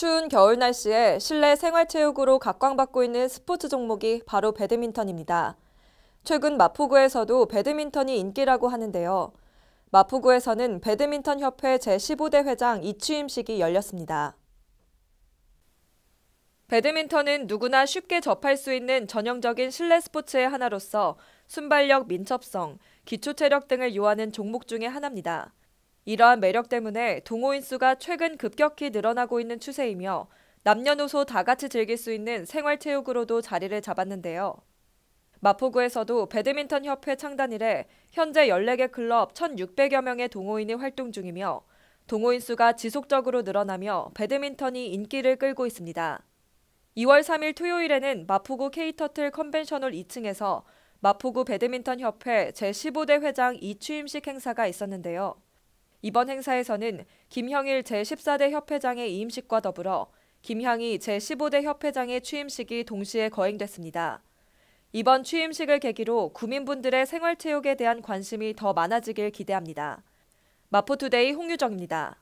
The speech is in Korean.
추운 겨울 날씨에 실내 생활체육으로 각광받고 있는 스포츠 종목이 바로 배드민턴입니다. 최근 마포구에서도 배드민턴이 인기라고 하는데요. 마포구에서는 배드민턴 협회 제15대 회장 이취임식이 열렸습니다. 배드민턴은 누구나 쉽게 접할 수 있는 전형적인 실내 스포츠의 하나로서 순발력, 민첩성, 기초 체력 등을 요하는 종목 중의 하나입니다. 이러한 매력 때문에 동호인 수가 최근 급격히 늘어나고 있는 추세이며 남녀노소 다 같이 즐길 수 있는 생활체육으로도 자리를 잡았는데요. 마포구에서도 배드민턴 협회 창단 이래 현재 14개 클럽 1,600여 명의 동호인이 활동 중이며 동호인 수가 지속적으로 늘어나며 배드민턴이 인기를 끌고 있습니다. 2월 3일 토요일에는 마포구 케이터틀 컨벤셔널 2층에서 마포구 배드민턴 협회 제15대 회장 이취임식 행사가 있었는데요. 이번 행사에서는 김형일 제14대 협회장의 이임식과 더불어 김향이 제15대 협회장의 취임식이 동시에 거행됐습니다. 이번 취임식을 계기로 구민분들의 생활체육에 대한 관심이 더 많아지길 기대합니다. 마포투데이 홍유정입니다.